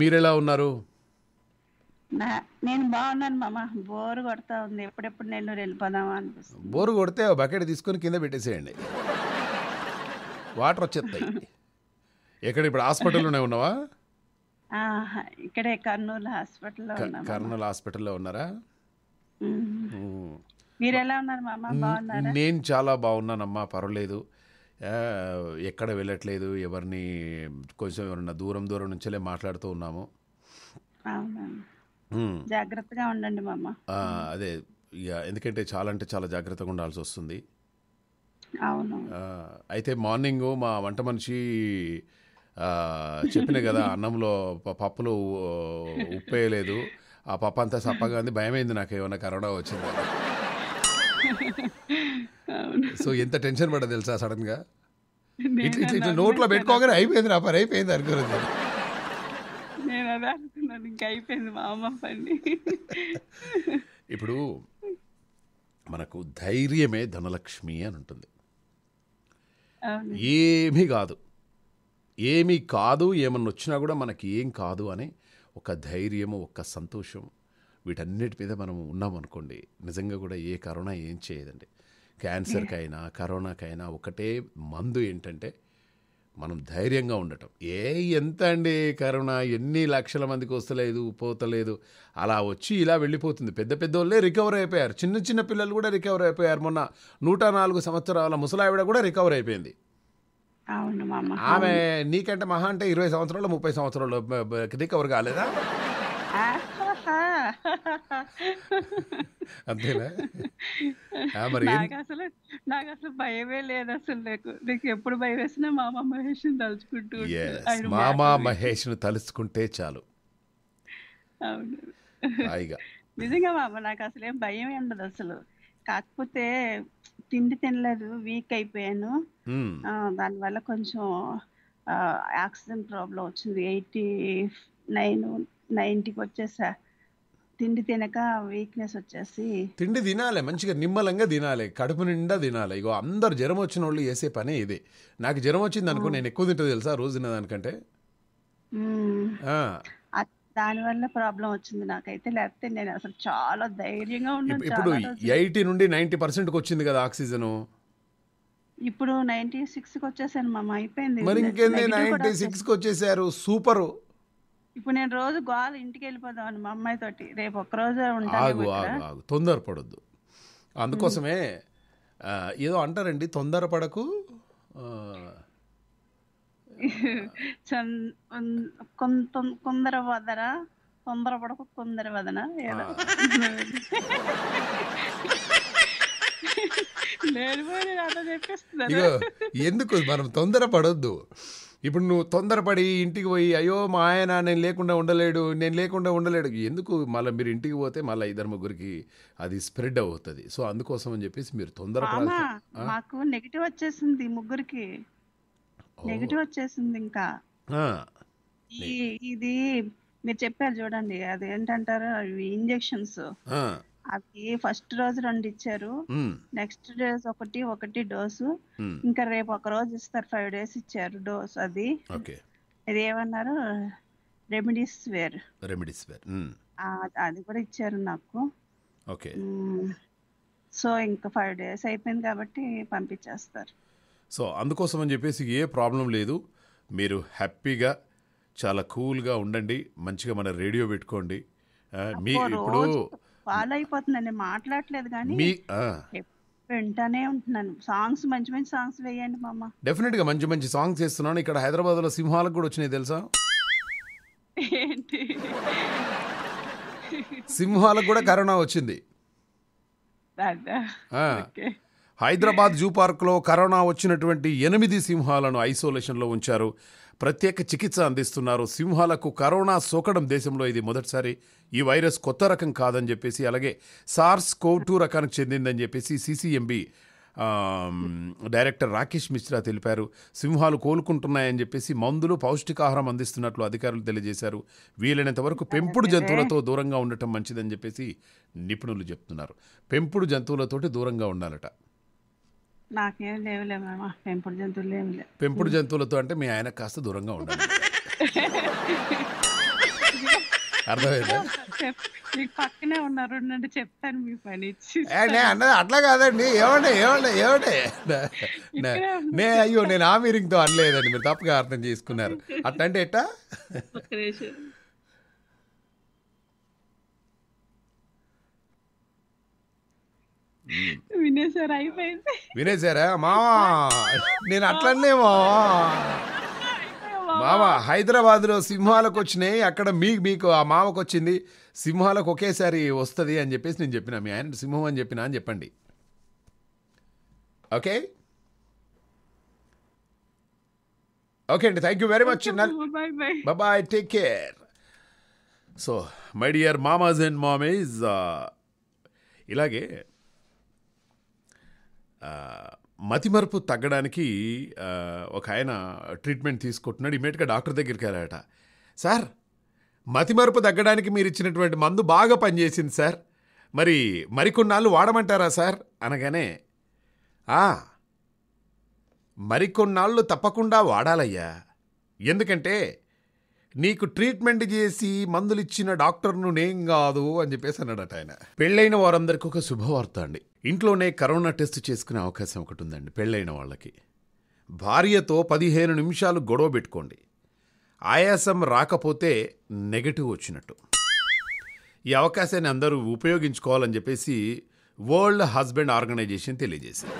మీరెలా ఉన్నారు నేను బాగున్నాను మామ బోరు కొడతా ఉంది ఎప్పుడెప్పుడు నేను వెళ్ళిపోదామా అనిపిస్తుంది బోరు కొడితే బకెట్ తీసుకొని కింద పెట్టేసేయండి వాటర్ వచ్చేస్తాయి ఎక్కడ ఇప్పుడు హాస్పిటల్లోనే ఉన్నావా ఇక్కడే కర్నూలు హాస్పిటల్లో కర్నూలు హాస్పిటల్లో ఉన్నారా మీరు ఎలా ఉన్నారు నేను చాలా బాగున్నానమ్మా పర్వాలేదు ఎక్కడ వెళ్ళట్లేదు ఎవరిని కొంచెం ఎవరన్నా దూరం దూరం నుంచేలే మాట్లాడుతూ ఉన్నాము జాగ్రత్తగా ఉండండి మామ అదే ఇక ఎందుకంటే చాలా అంటే చాలా జాగ్రత్తగా ఉండాల్సి వస్తుంది అయితే మార్నింగ్ మా వంట మనిషి చెప్పిన కదా అన్నంలో పప్పులో ఉప్పు వేయలేదు ఆ పప్పు అంతా సప్పగా ఉంది భయమైంది నాకు ఏమన్నా కరోనా వచ్చింది సో ఎంత టెన్షన్ పడ్డా తెలుసా సడన్ గా ఇట్లా నోట్లో పెట్టుకోగానే అయిపోయింది నా పని అయిపోయింది అనుకోలేదు ఇప్పుడు మనకు ధైర్యమే ధనలక్ష్మి అని ఉంటుంది ఏమీ కాదు ఏమీ కాదు ఏమన్నొచ్చినా వచ్చినా కూడా మనకి ఏం కాదు అనే ఒక ధైర్యము ఒక సంతోషం వీటన్నిటి మీద మనం ఉన్నామనుకోండి నిజంగా కూడా ఏ కరోనా ఏం చేయదండి క్యాన్సర్కైనా కరోనాకైనా ఒకటే మందు ఏంటంటే మనం ధైర్యంగా ఉండటం ఏ ఎంత అండి కరోనా ఎన్ని లక్షల మందికి వస్తలేదు పోతలేదు అలా వచ్చి ఇలా వెళ్ళిపోతుంది పెద్ద పెద్ద వాళ్ళే రికవర్ అయిపోయారు చిన్న చిన్న పిల్లలు కూడా రికవర్ అయిపోయారు మొన్న నూట నాలుగు సంవత్సరాల ముసలావిడ కూడా రికవర్ అయిపోయింది అవును మామ ఆమె నీకంటే మహా అంటే ఇరవై సంవత్సరాలు ముప్పై సంవత్సరాలు రికవర్ కాలేదా ఆ, అంతేనా మరి అసలు నాకు అసలు భయమే లేదు అసలు నాకు నీకు ఎప్పుడు భయం వేసినా మా అమ్మ మహేష్ని తలుచుకుంటూ ఆయన మామా మహేష్ వింటూ. తలుచుకుంటే చాలు అవును నిజంగా మామ నాకు అసలు ఏం భయం ఉండదు అసలు కాకపోతే తిండి తినలేదు వీక్ అయిపోయాను దానివల్ల కొంచెం ఆక్సిజన్ ప్రాబ్లం వచ్చింది ఎయిటీ నైన్ నైన్టీకి వచ్చేసా తిండి తినక వీక్నెస్ వచ్చేసి తిండి తినాలి మంచిగా నిమ్మలంగా తినాలి కడుపు నిండా తినాలి ఇగో అందరు జ్వరం వచ్చిన వాళ్ళు చేసే పనే ఇది నాకు జ్వరం వచ్చింది అనుకో నేను ఎక్కువ తింటా తెలుసా రోజు తినేదానికంటే దానివల్ల ప్రాబ్లం వచ్చింది నాకైతే లేకపోతే నేను అసలు చాలా ధైర్యంగా ఉన్నాను ఇప్పుడు ఎయిటీ నుండి నైన్టీ పర్సెంట్కి వచ్చింది కదా ఆక్సిజన్ ఇప్పుడు నైన్టీ సిక్స్కి వచ్చేసాను మామ అయిపోయింది మరి ఇంకేంది నైన్టీ సిక్స్కి వచ్చేసారు సూపర్ ఇప్పుడు నేను రోజు గోల్ ఇంటికి వెళ్ళిపోదామని మా అమ్మాయి తోటి రేపు ఒక్కరోజు ఆగు ఆగు ఆగు తొందరపడొద్దు అందుకోసమే ఏదో అంటారండి తొందరపడకు కొంత కొందర వదన తొందర పడక కొందర వదన ఏదో ఎందుకు మనం తొందర పడొద్దు ఇప్పుడు నువ్వు తొందరపడి ఇంటికి పోయి అయ్యో మా ఆయన నేను లేకుండా ఉండలేడు నేను లేకుండా ఉండలేడు ఎందుకు మళ్ళీ మీరు ఇంటికి పోతే మళ్ళీ ఇద్దరు ముగ్గురికి అది స్ప్రెడ్ అవుతుంది సో అందుకోసం అని చెప్పేసి మీరు తొందర నెగిటివ్ వచ్చేసింది ముగ్గురికి నెగిటివ్ వచ్చేసింది ఇంకా ఇది మీరు చెప్పారు చూడండి అది ఏంటంటారు అవి ఇంజెక్షన్స్ అది ఫస్ట్ రోజు రెండు ఇచ్చారు నెక్స్ట్ డేస్ ఒకటి ఒకటి డోసు ఇంకా రేపు ఒక రోజు ఇస్తారు ఫైవ్ డేస్ ఇచ్చారు డోస్ అది ఇది ఏమన్నారు రెమెడీస్ వేర్ రెమెడీస్ వేర్ అది కూడా ఇచ్చారు నాకు సో ఇంకా ఫైవ్ డేస్ అయిపోయింది కాబట్టి పంపించేస్తారు సో అందుకోసం అని చెప్పేసి ఏ ప్రాబ్లం లేదు మీరు హ్యాపీగా చాలా కూల్గా ఉండండి మంచిగా మన రేడియో పెట్టుకోండి మీ ఇప్పుడు ఫాలో అయిపోతున్నాను మాట్లాడలేదు కానీ మీ వింటానే ఉంటున్నాను సాంగ్స్ మంచి మంచి సాంగ్స్ వేయండి మామ డెఫినెట్ గా మంచి మంచి సాంగ్స్ వేస్తున్నాను ఇక్కడ హైదరాబాద్ లో సింహాలకు కూడా వచ్చినాయి తెలుసా ఏంటి సింహాలకు కూడా కరోనా వచ్చింది హైదరాబాద్ జూ పార్క్లో కరోనా వచ్చినటువంటి ఎనిమిది సింహాలను ఐసోలేషన్లో ఉంచారు ప్రత్యేక చికిత్స అందిస్తున్నారు సింహాలకు కరోనా సోకడం దేశంలో ఇది మొదటిసారి ఈ వైరస్ కొత్త రకం కాదని చెప్పేసి అలాగే సార్స్ కో టూ రకానికి చెందిందని చెప్పేసి సిసిఎంబి డైరెక్టర్ రాకేష్ మిశ్రా తెలిపారు సింహాలు కోలుకుంటున్నాయని చెప్పేసి మందులు పౌష్టికాహారం అందిస్తున్నట్లు అధికారులు తెలియజేశారు వీలైనంత వరకు పెంపుడు జంతువులతో దూరంగా ఉండటం మంచిదని చెప్పేసి నిపుణులు చెప్తున్నారు పెంపుడు జంతువులతోటి దూరంగా ఉండాలట పెంపుడు జంతువులు పెంపుడు జంతువులతో అంటే మీ ఆయన కాస్త దూరంగా ఉండాలి అర్థమైందా పక్కనే ఉన్నారు అంటే చెప్తాను మీ పని అన్నది అట్లా కాదండి ఏమండే ఏమండే ఏమండే నే అయ్యో నేను ఆ మీరింగ్తో అనలేదండి మీరు తప్పుగా అర్థం చేసుకున్నారు అట్లా అంటే ఎట్టా వినేశారు అయిపోయింది వినేశారా మావా నేను అట్లనే మావా మామ హైదరాబాద్లో సింహాలకు వచ్చినాయి అక్కడ మీకు మీకు ఆ మావకు వచ్చింది సింహాలకు ఒకేసారి వస్తుంది అని చెప్పేసి నేను చెప్పిన మీ ఆయన సింహం అని చెప్పిన అని చెప్పండి ఓకే ఓకే అండి thank you very much bye take care so my dear mamas and mamis ఇలాగే మతిమరుపు తగ్గడానికి ఒక ఆయన ట్రీట్మెంట్ తీసుకుంటున్నాడు ఇమీడియట్గా డాక్టర్ దగ్గరికి వెళ్ళాట సార్ మతిమరుపు తగ్గడానికి మీరు ఇచ్చినటువంటి మందు బాగా పనిచేసింది సార్ మరి మరికొన్నాళ్ళు వాడమంటారా సార్ అనగానే మరికొన్నాళ్ళు తప్పకుండా వాడాలయ్యా ఎందుకంటే నీకు ట్రీట్మెంట్ చేసి మందులు ఇచ్చిన డాక్టర్ను నేను కాదు అని చెప్పేసి అన్నాడట ఆయన పెళ్ళైన వారందరికీ ఒక శుభవార్త అండి ఇంట్లోనే కరోనా టెస్ట్ చేసుకునే అవకాశం ఒకటి ఉందండి పెళ్ళైన వాళ్ళకి భార్యతో పదిహేను నిమిషాలు గొడవ పెట్టుకోండి ఆయాసం రాకపోతే నెగటివ్ వచ్చినట్టు ఈ అవకాశాన్ని అందరూ ఉపయోగించుకోవాలని చెప్పేసి వరల్డ్ హస్బెండ్ ఆర్గనైజేషన్ తెలియజేసింది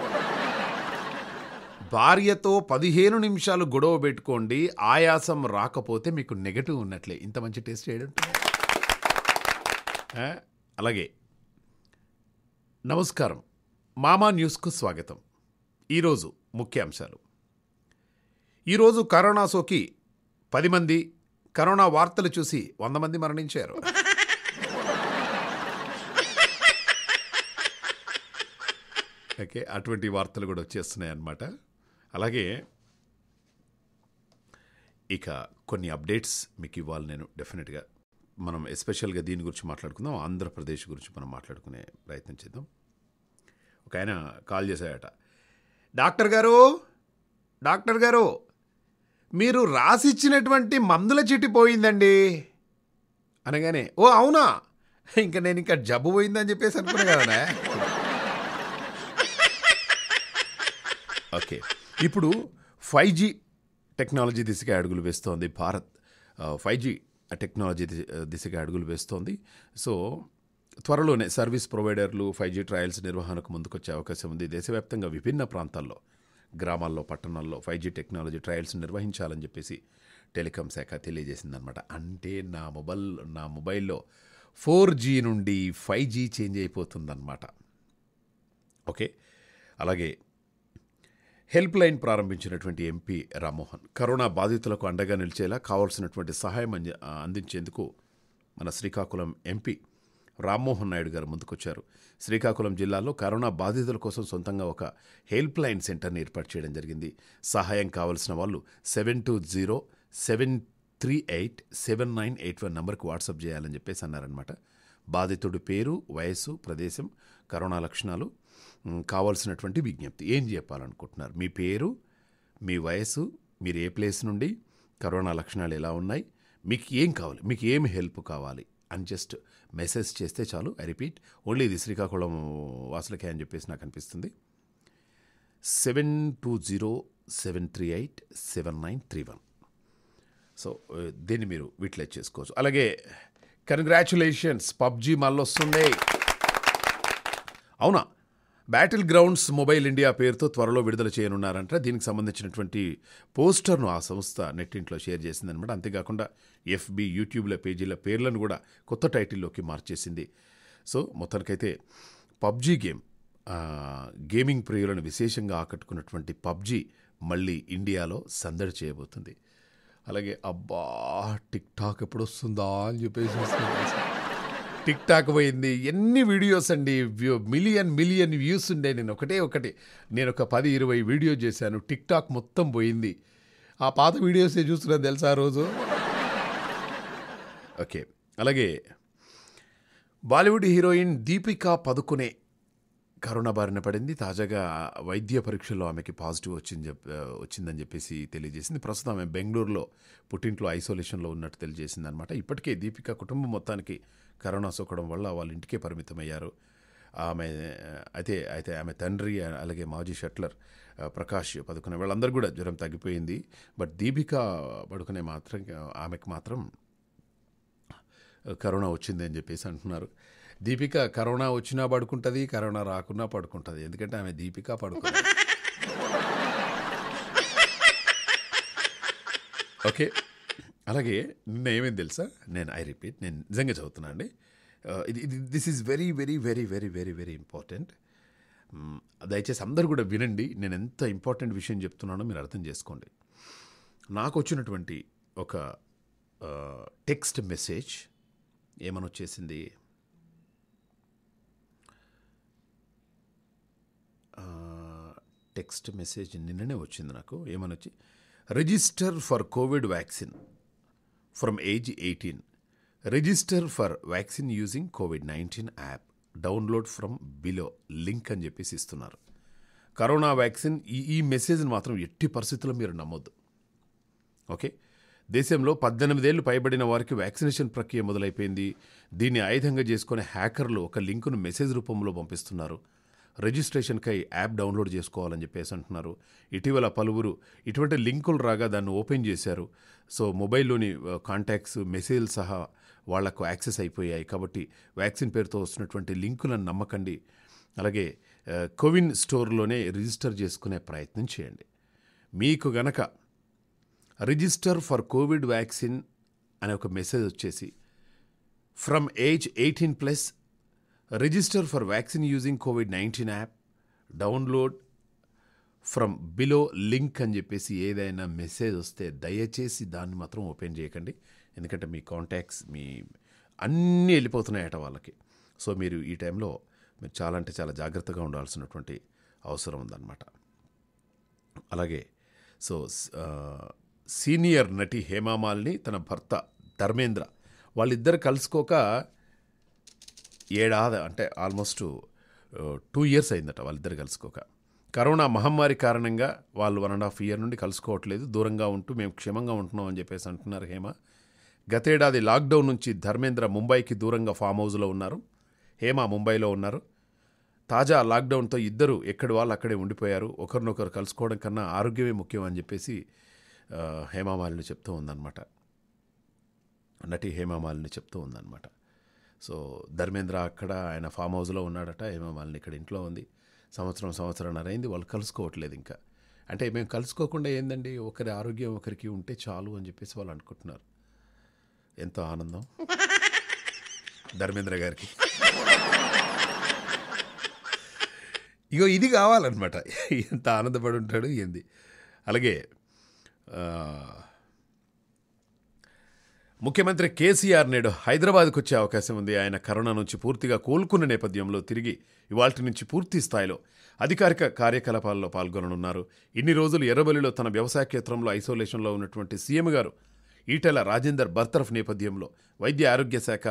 భార్యతో పదిహేను నిమిషాలు గొడవ పెట్టుకోండి ఆయాసం రాకపోతే మీకు నెగటివ్ ఉన్నట్లే ఇంత మంచి టేస్ట్ చేయడం అలాగే నమస్కారం మామా న్యూస్కు స్వాగతం ఈరోజు ముఖ్యాంశాలు ఈరోజు కరోనా సోకి పది మంది కరోనా వార్తలు చూసి వంద మంది మరణించారు ఓకే అటువంటి వార్తలు కూడా వచ్చేస్తున్నాయి అన్నమాట అలాగే ఇక కొన్ని అప్డేట్స్ మీకు ఇవ్వాలి నేను డెఫినెట్గా మనం ఎస్పెషల్గా దీని గురించి మాట్లాడుకుందాం ఆంధ్రప్రదేశ్ గురించి మనం మాట్లాడుకునే ప్రయత్నం చేద్దాం ఒక ఆయన కాల్ చేశాడట డాక్టర్ గారు డాక్టర్ గారు మీరు రాసిచ్చినటువంటి మందుల చిట్టి పోయిందండి అనగానే ఓ అవునా ఇంకా నేను ఇంకా జబ్బు పోయిందని చెప్పేసి అనుకున్నా కదా ఓకే ఇప్పుడు ఫైవ్ జీ టెక్నాలజీ దిశగా అడుగులు వేస్తోంది భారత్ ఫైవ్ జీ టెక్నాలజీ దిశగా అడుగులు వేస్తోంది సో త్వరలోనే సర్వీస్ ప్రొవైడర్లు ఫైవ్ జీ ట్రయల్స్ నిర్వహణకు ముందుకొచ్చే అవకాశం ఉంది దేశవ్యాప్తంగా విభిన్న ప్రాంతాల్లో గ్రామాల్లో పట్టణాల్లో ఫైవ్ జీ టెక్నాలజీ ట్రయల్స్ నిర్వహించాలని చెప్పేసి టెలికాం శాఖ తెలియజేసిందనమాట అంటే నా మొబైల్ నా మొబైల్లో ఫోర్ జీ నుండి ఫైవ్ జీ చేంజ్ అయిపోతుందన్నమాట ఓకే అలాగే హెల్ప్ లైన్ ప్రారంభించినటువంటి ఎంపీ రామ్మోహన్ కరోనా బాధితులకు అండగా నిలిచేలా కావాల్సినటువంటి సహాయం అందించేందుకు మన శ్రీకాకుళం ఎంపీ రామ్మోహన్ నాయుడు గారు ముందుకొచ్చారు శ్రీకాకుళం జిల్లాలో కరోనా బాధితుల కోసం సొంతంగా ఒక హెల్ప్ లైన్ సెంటర్ని ఏర్పాటు చేయడం జరిగింది సహాయం కావలసిన వాళ్ళు seven two zero seven three eight seven nine eight one నెంబర్కి వాట్సాప్ చేయాలని చెప్పేసి అన్నారనమాట బాధితుడి పేరు వయస్సు ప్రదేశం కరోనా లక్షణాలు కావాల్సినటువంటి విజ్ఞప్తి ఏం చెప్పాలనుకుంటున్నారు మీ పేరు మీ వయసు మీరు ఏ ప్లేస్ నుండి కరోనా లక్షణాలు ఎలా ఉన్నాయి మీకు ఏం కావాలి మీకు ఏమి హెల్ప్ కావాలి అని జస్ట్ మెసేజ్ చేస్తే చాలు ఐ రిపీట్ ఓన్లీ ఇది శ్రీకాకుళం వాసులకే అని చెప్పేసి నాకు అనిపిస్తుంది seven two zero seven three eight seven nine three one so దీన్ని మీరు యూటిలైజ్ చేసుకోవచ్చు అలాగే కంగ్రాచులేషన్స్ పబ్జీ మళ్ళీ వస్తుంది అవునా బ్యాటిల్ గ్రౌండ్స్ మొబైల్ ఇండియా పేరుతో త్వరలో విడుదల చేయనున్నారంట దీనికి సంబంధించినటువంటి పోస్టర్ను ఆ సంస్థ నెట్టింట్లో షేర్ చేసిందనమాట అంతేకాకుండా ఎఫ్బి యూట్యూబ్ల పేజీల పేర్లను కూడా కొత్త టైటిల్లోకి మార్చేసింది సో మొత్తానికైతే పబ్జీ గేమ్ గేమింగ్ ప్రియులను విశేషంగా ఆకట్టుకున్నటువంటి పబ్జీ మళ్ళీ ఇండియాలో సందడి చేయబోతుంది అలాగే అబ్బా టిక్ టాక్ ఎప్పుడు వస్తుందా అని చెప్పేసి టిక్ టాక్ పోయింది ఎన్ని వీడియోస్ అండి మిలియన్ మిలియన్ వ్యూస్ ఉండే నేను ఒకటే ఒకటి నేను ఒక పది ఇరవై వీడియో చేశాను టిక్ టాక్ మొత్తం పోయింది ఆ పాత వీడియోసే చూస్తున్నా తెలుసా రోజు ఓకే అలాగే Bollywood heroine Deepika Padukone corona బారిన పడింది తాజాగా వైద్య పరీక్షల్లో ఆమెకి పాజిటివ్ వచ్చింది వచ్చిందని చెప్పేసి తెలియజేసింది ప్రస్తుతం ఆమె బెంగళూరులో పుట్టింట్లో ఐసోలేషన్లో ఉన్నట్టు తెలియజేసింది అనమాట ఇప్పటికే దీపిక కుటుంబం మొత్తానికి కరోనా సోకడం వల్ల వాళ్ళ ఇంటికే పరిమితమయ్యారు ఆమె అయితే అయితే ఆమె తండ్రి అలాగే మాజీ షట్లర్ ప్రకాష్ పదుకునే వాళ్ళందరూ కూడా జ్వరం తగ్గిపోయింది బట్ దీపిక పడుకునే మాత్రం ఆమెకు మాత్రం కరోనా వచ్చింది అని చెప్పేసి అంటున్నారు దీపిక కరోనా వచ్చినా పడుకుంటుంది కరోనా రాకున్నా పడుకుంటుంది ఎందుకంటే ఆమె దీపిక పడుకుంటుంది ఓకే అలాగే నేనేమేం తెలుసా నేను ఐ రిపీట్ నేను నిజంగా చదువుతున్నా అండి ఇది this is very very very very very very important దయచేసి అందరు కూడా వినండి నేను ఎంత ఇంపార్టెంట్ విషయం చెప్తున్నానో మీరు అర్థం చేసుకోండి నాకు వచ్చినటువంటి ఒక టెక్స్ట్ మెసేజ్ ఏమని వచ్చేసింది టెక్స్ట్ మెసేజ్ నిన్ననే వచ్చింది నాకు ఏమని వచ్చి register for Covid vaccine from age eighteen register for vaccine using Covid nineteen app download from below link అని చెప్పేసి ఇస్తున్నారు కరోనా వ్యాక్సిన్ ఈ ఈ మెసేజ్ని మాత్రం ఎట్టి పరిస్థితుల్లో మీరు నమ్మొద్దు ఓకే దేశంలో పద్దెనిమిదేళ్లు పైబడిన వారికి వ్యాక్సినేషన్ ప్రక్రియ మొదలైపోయింది దీన్ని ఆయుధంగా చేసుకునే హ్యాకర్లు ఒక లింకును మెసేజ్ రూపంలో పంపిస్తున్నారు రిజిస్ట్రేషన్కై యాప్ డౌన్లోడ్ చేసుకోవాలని చెప్పేసి అంటున్నారు ఇటీవల పలువురు ఇటువంటి లింకులు రాగా దాన్ని ఓపెన్ చేశారు సో మొబైల్లోని కాంటాక్ట్స్ మెసేజ్లు సహా వాళ్లకు యాక్సెస్ అయిపోయాయి కాబట్టి వ్యాక్సిన్ పేరుతో వస్తున్నటువంటి లింకులను నమ్మకండి అలాగే కోవిన్ స్టోర్లోనే రిజిస్టర్ చేసుకునే ప్రయత్నం చేయండి మీకు గనక రిజిస్టర్ ఫర్ కోవిడ్ వ్యాక్సిన్ అనే ఒక మెసేజ్ వచ్చేసి from age eighteen plus register for vaccine using Covid nineteen app download from below link అని చెప్పేసి ఏదైనా మెసేజ్ వస్తే దయచేసి దాన్ని మాత్రం ఓపెన్ చేయకండి ఎందుకంటే మీ కాంటాక్ట్స్ మీ అన్నీ వెళ్ళిపోతున్నాయట వాళ్ళకి సో మీరు ఈ టైంలో మీరు చాలా అంటే చాలా జాగ్రత్తగా ఉండాల్సినటువంటి అవసరం ఉందన్నమాట అలాగే సో సీనియర్ నటి హేమామాలిని తన భర్త ధర్మేంద్ర వాళ్ళిద్దరు కలుసుకోక ఏడాది అంటే ఆల్మోస్ట్ టూ ఇయర్స్ అయిందట వాళ్ళిద్దరు కలుసుకోక కరోనా మహమ్మారి కారణంగా వాళ్ళు వన్ అండ్ హాఫ్ ఇయర్ నుండి కలుసుకోవట్లేదు దూరంగా ఉంటూ మేము క్షేమంగా ఉంటున్నాం అని చెప్పేసి అంటున్నారు హేమ గతేడాది లాక్డౌన్ నుంచి ధర్మేంద్ర ముంబైకి దూరంగా ఫామ్ హౌస్లో ఉన్నారు హేమ ముంబైలో ఉన్నారు తాజా లాక్డౌన్తో ఇద్దరు ఎక్కడి వాళ్ళు అక్కడే ఉండిపోయారు ఒకరినొకరు కలుసుకోవడం కన్నా ఆరోగ్యమే ముఖ్యం అని చెప్పేసి హేమామాలిని చెప్తూ ఉందన్నమాట నటి హేమామాలిని చెప్తూ ఉందన్నమాట సో ధర్మేంద్ర అక్కడ ఆయన ఫామ్ హౌస్లో ఉన్నాడట ఏమో వాళ్ళని ఇక్కడ ఇంట్లో ఉంది సంవత్సరం సంవత్సరం అయింది వాళ్ళు కలుసుకోవట్లేదు ఇంకా అంటే మేము కలుసుకోకుండా ఏందండి ఒకరి ఆరోగ్యం ఒకరికి ఉంటే చాలు అని చెప్పేసి వాళ్ళు అనుకుంటున్నారు ఎంతో ఆనందం ధర్మేంద్ర గారికి ఇగో ఇది కావాలన్నమాట ఎంత ఆనందపడి ఉంటాడు ఏంది అలాగే ముఖ్యమంత్రి కేసీఆర్ నేడు హైదరాబాద్కు వచ్చే అవకాశం ఉంది ఆయన కరోనా నుంచి పూర్తిగా కోలుకున్న నేపథ్యంలో తిరిగి ఇవాళ నుంచి పూర్తి స్థాయిలో అధికారిక కార్యకలాపాల్లో పాల్గొననున్నారు ఇన్ని రోజులు ఎర్రబలిలో తన వ్యవసాయ క్షేత్రంలో ఐసోలేషన్లో ఉన్నటువంటి సీఎం గారు ఈటెల రాజేందర్ బర్తరఫ్ నేపథ్యంలో వైద్య ఆరోగ్య శాఖ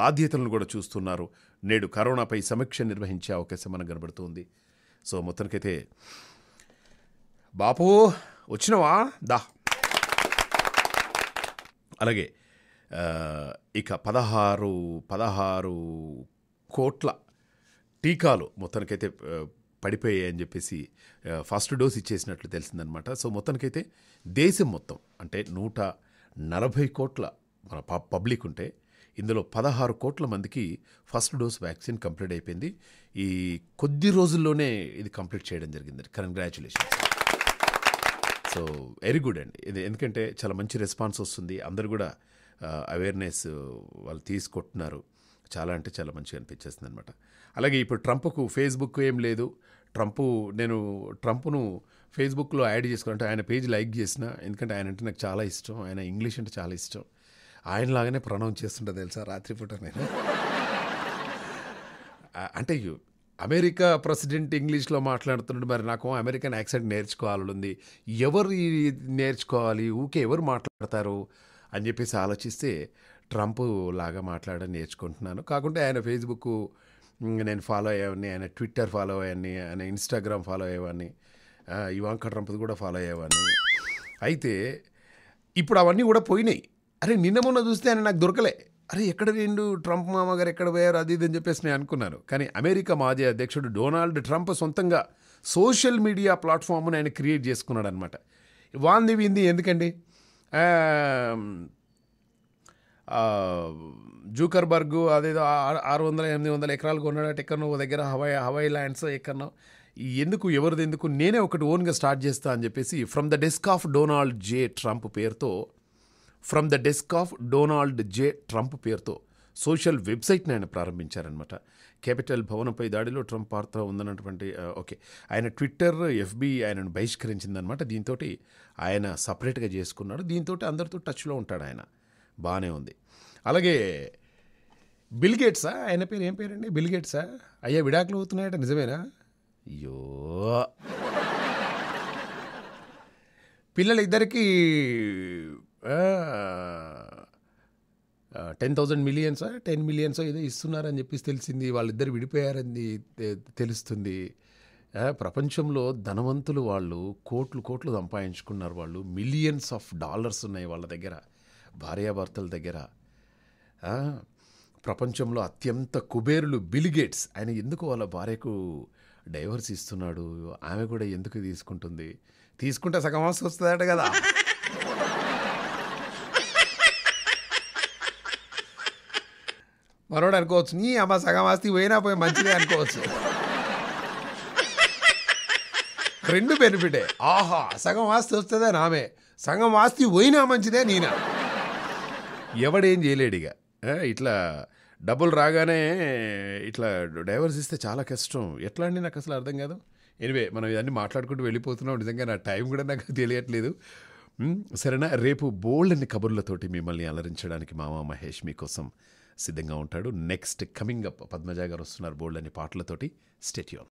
బాధ్యతలను కూడా చూస్తున్నారు నేడు కరోనాపై సమీక్ష నిర్వహించే అవకాశం మనకు కనబడుతుంది సో మొత్తానికైతే బాపు వచ్చినవా దా అలాగే ఇక పదహారు పదహారు కోట్ల టీకాలు మొత్తానికైతే పడిపోయాయని చెప్పేసి ఫస్ట్ డోస్ ఇచ్చేసినట్లు తెలిసిందనమాట సో మొత్తానికైతే దేశం మొత్తం అంటే నూట నలభై కోట్ల మన పబ్లిక్ ఉంటే ఇందులో పదహారు కోట్ల మందికి ఫస్ట్ డోస్ వ్యాక్సిన్ కంప్లీట్ అయిపోయింది ఈ కొద్ది రోజుల్లోనే ఇది కంప్లీట్ చేయడం జరిగింది కంగ్రాచులేషన్స్ సో వెరీ గుడ్ అండి ఎందుకంటే చాలా మంచి రెస్పాన్స్ వస్తుంది అందరు కూడా అవేర్నెస్ వాళ్ళు తీసుకుంటున్నారు చాలా అంటే చాలా మంచిగా అనిపించేస్తుంది అనమాట అలాగే ఇప్పుడు ట్రంప్కు ఫేస్బుక్ ఏం లేదు ట్రంప్ నేను ట్రంప్ను ఫేస్బుక్లో యాడ్ చేసుకుంటే ఆయన పేజ్ లైక్ చేసిన ఎందుకంటే ఆయన అంటే నాకు చాలా ఇష్టం ఆయన ఇంగ్లీష్ అంటే చాలా ఇష్టం ఆయనలాగానే ప్రొనౌన్స్ చేస్తుంటా తెలుసా రాత్రిపూట నేను అంటే అమెరికా ప్రెసిడెంట్ ఇంగ్లీష్లో మాట్లాడుతున్నాడు మరి నాకు అమెరికన్ యాక్సెంట్ నేర్చుకోవాలని ఉంది ఎవరు నేర్చుకోవాలి ఊకే ఎవరు మాట్లాడతారు అని చెప్పేసి ఆలోచిస్తే ట్రంప్ లాగా మాట్లాడడం నేర్చుకుంటున్నాను కాకుండా ఆయన ఫేస్బుక్ నేను ఫాలో అయ్యేవాడిని ఆయన ట్విట్టర్ ఫాలో అయ్యాన్ని ఆయన ఇన్స్టాగ్రామ్ ఫాలో అయ్యేవాడిని ఇవాంక ట్రంప్ది కూడా ఫాలో అయ్యేవాడిని అయితే ఇప్పుడు అవన్నీ కూడా పోయినాయి అరే నిన్న మొన్న చూస్తే ఆయన నాకు దొరకలే అరే ఎక్కడ రెండు ట్రంప్ మామగారు ఎక్కడ పోయారు అది ఇది అని చెప్పేసి నేను అనుకున్నాను కానీ అమెరికా మాజీ అధ్యక్షుడు డొనాల్డ్ ట్రంప్ సొంతంగా సోషల్ మీడియా ప్లాట్ఫామ్ను ఆయన క్రియేట్ చేసుకున్నాడు అనమాట వాంది వింది ఎందుకండి జూకర్బర్గ్ అదేదో ఆరు వందల ఎనిమిది వందల ఎకరాలు కొన్నాడట ఎక్కడో దగ్గర హవాయి హవాయి ల్యాండ్స్ ఎక్కడో ఎందుకు ఎవరిది ఎందుకు నేనే ఒకటి ఓన్గా స్టార్ట్ చేస్తా అని చెప్పేసి from the desk of Donald J Trump పేరుతో from the desk of Donald J Trump పేరుతో సోషల్ వెబ్సైట్ని ఆయన ప్రారంభించారనమాట క్యాపిటల్ భవనంపై దాడిలో ట్రంప్ పాత్ర ఉందన్నటువంటి ఓకే ఆయన ట్విట్టర్ ఎఫ్బి ఆయనను బహిష్కరించిందనమాట దీంతో ఆయన సపరేట్గా చేసుకున్నాడు దీంతో అందరితో టచ్లో ఉంటాడు ఆయన బాగానే ఉంది అలాగే బిల్గేట్సా ఆయన పేరు ఏం పేరండి బిల్గేట్సా అయ్యా విడాకులు అవుతున్నాయట నిజమేనా అయ్యో పిల్లలిద్దరికీ ten thousand millions ten millions ఏదో ఇస్తున్నారని చెప్పేసి తెలిసింది వాళ్ళిద్దరు విడిపోయారని తెలుస్తుంది ప్రపంచంలో ధనవంతులు వాళ్ళు కోట్లు కోట్లు సంపాదించుకున్నారు వాళ్ళు మిలియన్స్ ఆఫ్ డాలర్స్ ఉన్నాయి వాళ్ళ దగ్గర భార్యాభర్తల దగ్గర ప్రపంచంలో అత్యంత కుబేరులు బిలిగేట్స్ ఆయన ఎందుకు వాళ్ళ భార్యకు డైవర్స్ ఇస్తున్నాడు ఆమె కూడా ఎందుకు తీసుకుంటుంది తీసుకుంటే సగం వస్తుందట కదా మరోడు అనుకోవచ్చు నీ అమ్మ సగం ఆస్తి పోయినా పోయి మంచిదే అనుకోవచ్చు రెండు బెనిఫిటే ఆహా సగం ఆస్తి వస్తుందా నామే సగం ఆస్తి పోయినా మంచిదే నేనా ఎవడేం చేయలేడు ఇక ఇట్లా డబ్బులు రాగానే ఇట్లా డైవర్స్ ఇస్తే చాలా కష్టం ఎట్లా అండి నాకు అసలు అర్థం కాదు ఎనివే మనం ఇవన్నీ మాట్లాడుకుంటూ వెళ్ళిపోతున్నాం నిజంగా నా టైం కూడా నాకు తెలియట్లేదు సరేనా రేపు బోల్డ్ అన్ని కబుర్లతోటి మిమ్మల్ని అలరించడానికి మామ మహేష్ మీకోసం సిద్ధంగా ఉంటాడు నెక్స్ట్ కమింగ్ అప్ పద్మజ గారు వస్తున్నారు బోల్డ్ అనే పాటలతోటి స్టేట్యూన్